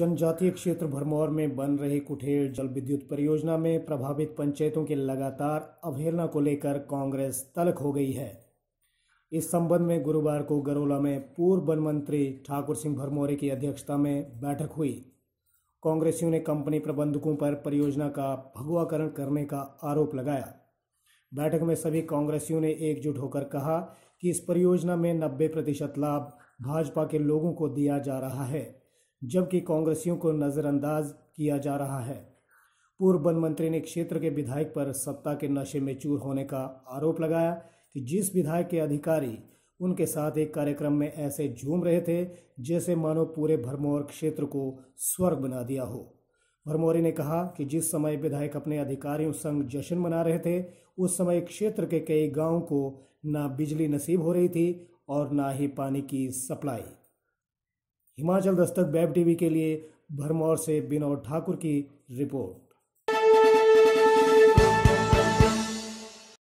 जनजातीय क्षेत्र भरमौर में बन रही कुठेड़ जल विद्युत परियोजना में प्रभावित पंचायतों के लगातार अवहेलना को लेकर कांग्रेस तलक हो गई है इस संबंध में गुरुवार को गरोला में पूर्व वन मंत्री ठाकुर सिंह भरमौरे की अध्यक्षता में बैठक हुई कांग्रेसियों ने कंपनी प्रबंधकों पर परियोजना का भगवाकरण करने का आरोप लगाया बैठक में सभी कांग्रेसियों ने एकजुट होकर कहा कि इस परियोजना में 90 प्रतिशत लाभ भाजपा के लोगों को दिया जा रहा है जबकि कांग्रेसियों को नज़रअंदाज किया जा रहा है पूर्व वन मंत्री ने क्षेत्र के विधायक पर सत्ता के नशे में चूर होने का आरोप लगाया कि जिस विधायक के अधिकारी उनके साथ एक कार्यक्रम में ऐसे झूम रहे थे जैसे मानो पूरे भरमौर क्षेत्र को स्वर्ग बना दिया हो भरमौरी ने कहा कि जिस समय विधायक अपने अधिकारियों संग जश्न मना रहे थे उस समय क्षेत्र के कई गांवों को ना बिजली नसीब हो रही थी और ना ही पानी की सप्लाई हिमाचल दस्तक वेब टीवी के लिए भरमौर से बिनोद ठाकुर की रिपोर्ट